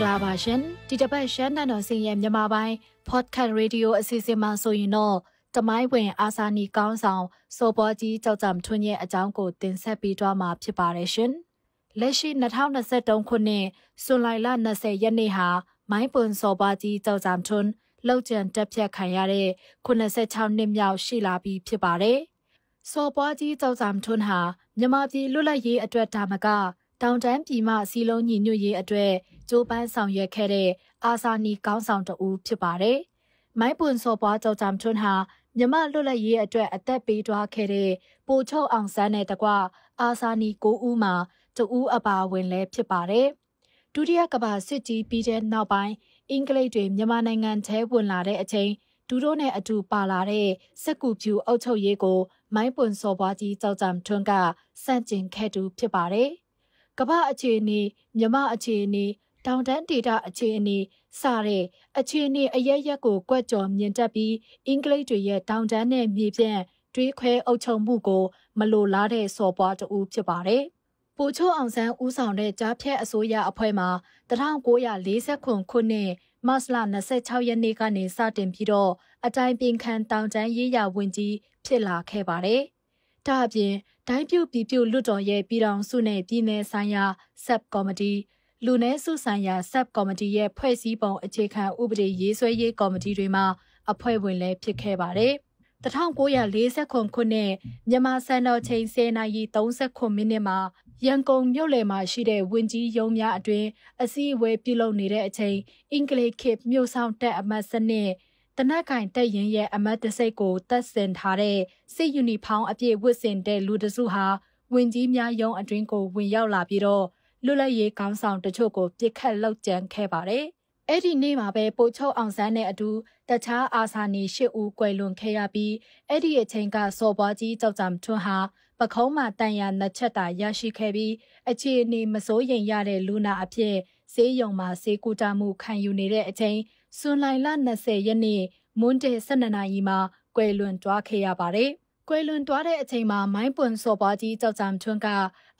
္ဂလာပါရှင်ဒီတစ်ပတ်ရှမ်းနံတော်စင်ရဲ့မြန်မာပိုင်း podcast radio အစီအစဉ်မှာဆိုရင်တော့တမိုင်းဝင်အာစာနီကောင်းဆောင်စောပေါ်ကြီးကြောက်ကြံထွန်းရဲ့အကြောင်းကိုတင်ဆက်ပေးသွားမှာဖြစ်ပါတယ်ရှင်လက်ရှိ2023ခုနှစ်ဇွန်လ20ရက်နေ့ဟာမိုင်းပွန်စောပေါ်ကြီးကြောက်ကြံထွန်းလောက်ကျန်တက်ဖြတ်ခံရတဲ့86နှစ်မြောက်ရှိလာပြီဖြစ်ပါတယ်စောပေါ်ကြီးကြောက်ကြံထွန်းဟာမြန်မာပြည်လွတ်လပ်ရေးအတွက်ဒါမကတောင်တန်းပြည်မှစီလုံးညီညွတ်ရေးအတွက်ကြိုးပမ်းဆောင်ရွက်ခဲ့တဲ့အာစာနီကောင်းဆောင်တဦးဖြစ်ပါတယ်။မိုင်းပွန်စောပွားကြောင့်ချွန်းဟာမြမလွတ်လပ်ရေးအတွက်အသက်ပေးသွားခဲ့တဲ့ပိုချုပ်အောင်စန်းနဲ့တကွအာစာနီ၉ဦးမှာတဦးအပါဝင်လဲဖြစ်ပါတယ်။ဒုတိယကမ္ဘာစစ်ကြီးပြီးတဲ့နောက်ပိုင်းအင်္ဂလိပ်တွေမြန်မာနိုင်ငံထဲဝင်လာတဲ့အချိန်ဒူတို့နဲ့အတူပါလာတဲ့စက်ကူဖြူအုပ်ချုပ်ရေးကို မိုင်းပွန်စော်ပွားကြီးကြောက်ကြံထွန်းကစန့်ကျင်ခဲ့သူဖြစ်ပါတယ်။ကမ္ဘာအခြေအနေမြမအခြေအနေတောင်တန်းဒေတာအခြေအနေစတဲ့အခြေအနေအရရက်ကိုကွက်ကြော်မြင်တတ်ပြီးအင်္ဂလိပ်တွေရဲ့တောင်တန်းနဲ့မြေပြန့်တွေးခွဲအုပ်ချုပ်မှုကို မလိုလားတဲ့စော်ပွားတူဖြစ်ပါတယ်။ပူချိုအောင်ဆန်းဦးဆောင်တဲ့ကြားဖြတ်အစိုးရအဖွဲ့မှာ1949ခုနှစ်မတ်လ26ရက်နေ့ကနေစတင်ပြီးတော့အတိုင်းပင်ခံတောင်တန်းရေးရဝန်ကြီးဖြစ်လာခဲ့ပါတယ်။။ဒါအပြင်ဒိုင်းပြုတ်ပြည်ပြုတ်လွတ်တော်ရဲ့ပြည်တော်စုနဲ့ပြည်내ဆိုင်ရာ sub committee လူနည်းစုဆိုင်ရာ sub committee ရဲ့ဖွဲ့စည်းပုံအခြေခံဥပဒေရေးဆွဲရေးကော်မတီတွေမှာအဖွဲ့ဝင်လည်းဖြစ်ခဲ့ပါတယ်။1940ခုနှစ်မြန်မာစံတော်ချိန်10:39မိနစ်မှာရန်ကုန်မြို့လယ်မှာရှိတဲ့ဝင်ကြီးရုံးများအတွင်အစည်းအဝေးပြုလုပ်နေတဲ့အချိန်အင်္ဂလိပ်ခေတ်မြို့ဆောင်တပ်အမတ်စနစ်တနက်ကင်တက်ရင်ရဲ့အမတ်တစိတ်ကိုတက်ဆင်ထားတဲ့စစ်ယူနီဖောင်းအပြည့်ဝတ်ဆင်တဲ့လူတစုဟာဝင်ကြီးများရုံးအတွင်းကိုဝင်ရောက်လာပြီးတော့လွတ်လပ်ရေးကောင်းဆောင်တချို့ကိုပြစ်ခတ်လောက်ကျန်ခဲ့ပါတယ်။အဲ့ဒီနေ့မှာပဲပိုချုပ်အောင်ဆန်းနဲ့အတူတခြားအာဆာနေ၈ဦးကွယ်လွန်ခဲ့ရပြီးအဲ့ဒီအချိန်ကစော်ပွားကြီးကြောက်ကြံထွန်းဟာပခုံးမှာတန်ရာနှစ်ချက်တာရရှိခဲ့ပြီးအခြေအနေမစိုးရိမ်ရတဲ့လူနာအဖြစ်ဈေးရုံမှာဈေးကူတာမှုခံယူနေတဲ့အချိန်စွန်လိုင်လ20ရက်နေ့မွန်းတဲ12နာရီမှာကွယ်လွန်သွားခဲ့ရပါတယ်။ကွယ်လွန်သွားတဲ့အချိန်မှာမိုင်းပွန်စော်ပွားကြီးကြောက်ကြံထွန်းက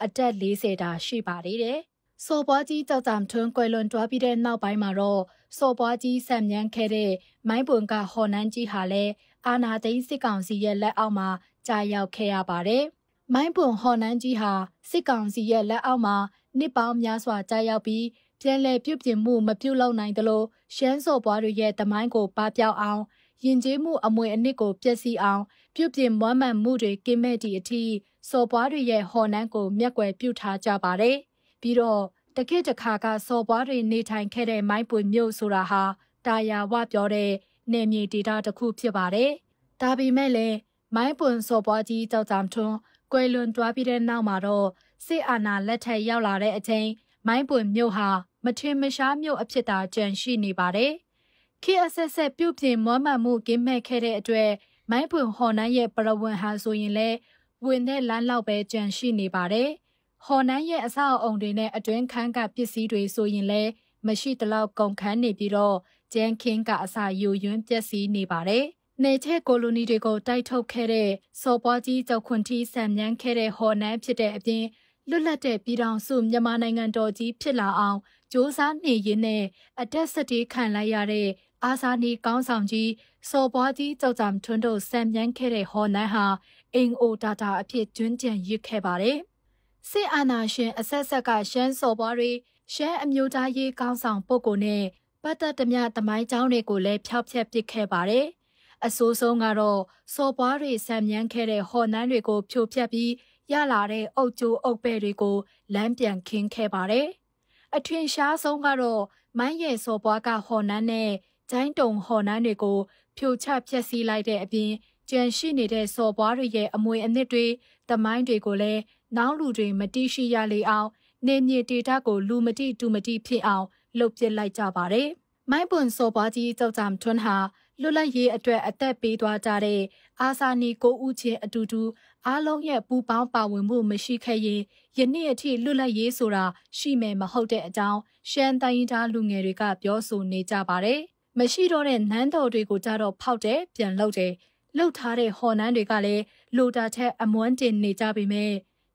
အသက်40တာရှိပါသေးတယ်။စော်ပွားကြီးကြောက်ကြံထွန်းကွယ်လွန်သွားပြီးတဲ့နောက်ပိုင်းမှာတော့စော်ပွားကြီးဆံမြန်းခဲ့တဲ့မိုင်းပွန်ကဟော်နန်းကြီးဟာလည်းအာနာသိန်းစစ်ကောင်စီရဲ့လက်အောက်မှာကြာရောက်ခဲ့ရပါတယ်။မိုင်းပွန်ဟော်နန်းကြီးဟာစစ်ကောင်စီရဲ့လက်အောက်မှာနှစ်ပေါင်းများစွာကြာရောက်ပြီးပြန်လည်ပြုပြင်မှုမပြုလုပ်နိုင်သလိုရှမ်းစော်ပွားတွေရဲ့သမိုင်းကိုပပျောက်အောင်ယဉ်ကျေးမှုအမွေအနှစ်ကိုပျက်စီးအောင်ပြုပြင်မွမ်းမံမှုတွေကင်းမဲ့သည့်အထိစော်ပွားတွေရဲ့ဟော်နှန်းကိုမျက်ကွယ်ပြုထားကြပါတယ်။ပြီးတော့တခေတ်တခါကစော်ပွားတွေနေထိုင်ခဲ့တဲ့မိုင်းပွေမြို့ဆိုတာဟာတာယာဝပြောတဲ့နယ်မြေဒေသတစ်ခုဖြစ်ပါတယ်။ဒါပေမဲ့လည်းမိုင်းပွန်စော်ပွားကြီးကြောက်ကြံထွန်းကွယ်လွန်သွားပြီးတဲ့နောက်မှာတော့စစ်အာဏာလက်ထက်ရောက်လာတဲ့အချိန်မိုင်းပွန်မြို့ဟာမထင်မရှားမျိုးအဖြစ်သာကြန့်ရှိနေပါတယ်။ KSS ပြုတ်ပြင်မွမ်းမံမှုကင်းမဲ့ခဲ့တဲ့အတွက်မိုင်းဖွင့်ဟော်နန်းရဲ့ပရဝဏ်ဟာဆိုရင်လည်းဝင်တဲ့လမ်းလောက်ပဲကြန့်ရှိနေပါတယ်။ဟော်နန်းရဲ့အဆောက်အုံတွေနဲ့အတွင်းခန်းကပစ္စည်းတွေဆိုရင်လည်းမရှိတလောက်ကုန်ခန်းနေပြီးတော့ကျန်းခင်းကအစာယိုယွင်းပျက်စီးနေပါတယ်။နေချဲကိုလိုနီတွေကိုတိုက်ထုတ်ခဲ့တဲ့စော်ပွားကြီးကြောက်ခွန်တီဆံမြန်းခဲ့တဲ့ဟော်နန်းဖြစ်တဲ့အပြင်လွတ်လပ်တဲ့ပြည်ထောင်စုမြန်မာနိုင်ငံတော်ကြီးဖြစ်လာအောင်ကြိုးစားနေရင်းနဲ့အတက်စတေးခံလိုက်ရတဲ့အာဇာနည်ကောင်းဆောင်ကြီးစော်ပွားကြီးကြောက်ကြံထွန်းတို့ဆံမြန်းခဲ့တဲ့ဟော်နန်းဟာအင်အိုဒါတာအဖြစ်ကျွန်းကျန်ရစ်ခဲ့ပါတယ်။စစ်အာဏာရှင်အဆက်ဆက်ကရှမ်းစော်ပွားတွေရှမ်းအမျိုးသားရေးကောင်းဆောင်ပုဂ္ဂိုလ်နဲ့ပတ်သက်သမျှတမိုင်းကြောင်းတွေကိုလည်းဖျောက်ဖျက်ပစ်ခဲ့ပါတယ်။အဆိုးဆုံးကတော့စော်ပွားတွေဆံမြန်းခဲ့တဲ့ဟော်နန်းတွေကိုဖြိုဖျက်ပြီးရလာတဲ့အုတ်ကျိုးအုတ်ပဲ့တွေကိုလမ်းပြန်ခင်းခဲ့ပါတယ်။အထင်ရှားဆုံးကတော့မိုင်းရဲစော်ပွားကဟော်နန်းနဲ့ဂျိုင်းတုံဟော်နန်းတွေကိုဖြိုချဖျက်ဆီးလိုက်တဲ့အပြင်ကျန်ရှိနေတဲ့စော်ပွားတွေရဲ့အမွေအနှစ်တွေတမိုင်းတွေကိုလည်းနောက်လူတွေမတိရှိရလေအောင်နေမြေဒေတာကိုလူမတိ တူမတိဖြစ်အောင်လှုပ်ပြစ်လိုက်ကြပါတယ်။မိုင်းပွန်စော်ပွားကြီးကြောက်ကြံထွန်းဟာလွတ်လပ်ရေးအတွက်အသက်ပေးသွားကြတဲ့အာဆာနည်ကိုဦးချင်းအတူတူအားလုံးရဲ့ပူပေါင်းပါဝင်မှုမရှိခဲ့ရင်ယနေ့အထိလွတ်လပ်ရေးဆိုတာရှိမယ်မဟုတ်တဲ့အကြောင်းရှမ်းတိုင်းရင်းသားလူငယ်တွေက ပြောဆိုနေကြပါတယ်။မရှိတော့တဲ့နန်းတော်တွေကိုကြတော့ဖောက်တယ်ပြန်လှုပ်တယ်လှုပ်ထားတဲ့ဟော်နန်းတွေကလည်းလိုတာထက်အမွန်းတင်နေကြပေမဲ့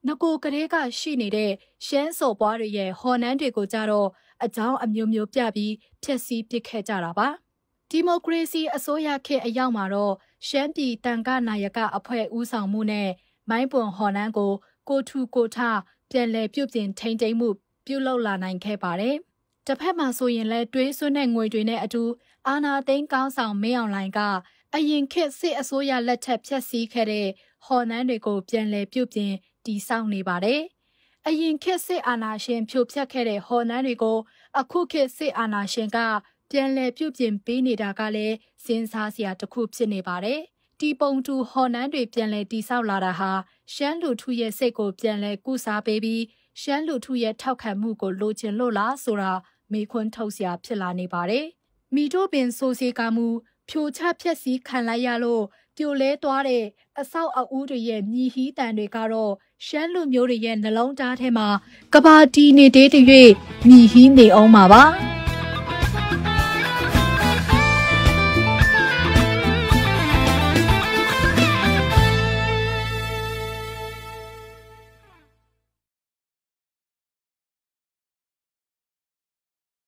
နကိုကလေးကရှိနေတဲ့ရှမ်းစော်ပွားတွေရဲ့ဟော်နန်းတွေကိုကြတော့အကြောင်းအမျိုးမျိုးပြပြီးဖြက်စီးပစ်ခဲ့ကြတာပါ။ဒီမိုကရေစီအစိုးရခေတ်အရောက်မှာတော့ရှမ်းပြည်တန်ခနာယကအဖွဲ့ဦးဆောင်မှုနဲ့မိုင်းပွန်ဟော်နန်းကို ကိုထူကိုထပြန်လည်ပြုပြင်ထိန်းသိမ်းမှု ပြုလုပ်လာနိုင်ခဲ့ပါတယ်။တစ်ဖက်မှာဆိုရင်လည်းတွေးဆွနဲ့ငွေတွေနဲ့အတူအာနာသိန်းကောင်းဆောင်မင်းအောင်လှိုင်က အရင်ခေတ်စစ်အစိုးရလက်ထက်ဖျက်ဆီးခဲ့တဲ့ဟော်နန်းတွေကို ပြန်လည်ပြုပြင်တည်ဆောက်နေပါတယ်။အရင်ခေတ်စစ်အာဏာရှင်ဖြိုဖျက်ခဲ့တဲ့ဟော်နန်းတွေကို အခုခေတ်စစ်အာဏာရှင်ကပြန်လည်ပြုပြင်ပေးနေတာကလည်းစဉ်းစားစရာတစ်ခုဖြစ်နေပါတယ်။တီပုံတူဟော်နန်းတွေပြန်လည်တိဆောက်လာတာဟာရှမ်းလူထုရဲ့စိတ်ကိုပြန်လည်ကုစားပေးပြီးရှမ်းလူထုရဲ့ထောက်ခံမှုကိုလိုချင်လို့လားဆိုတာမေးခွန်းထုတ်စရာ ဖြစ်လာနေပါတယ်။မိတို့ပင် ဆိုစီကမူဖြိုချဖြက်စီးခံလိုက်ရလို့ပြိုလဲသွားတဲ့အဆောက်အဦးတွေရဲ့မြည်ဟီးတန်တွေကတော့ရှမ်းလူမျိုးတွေရဲ့နှလုံးသားထဲမှာကဘာတီနေတေးတွေ၍မြည်ဟီးနေအောင်ပါပါ။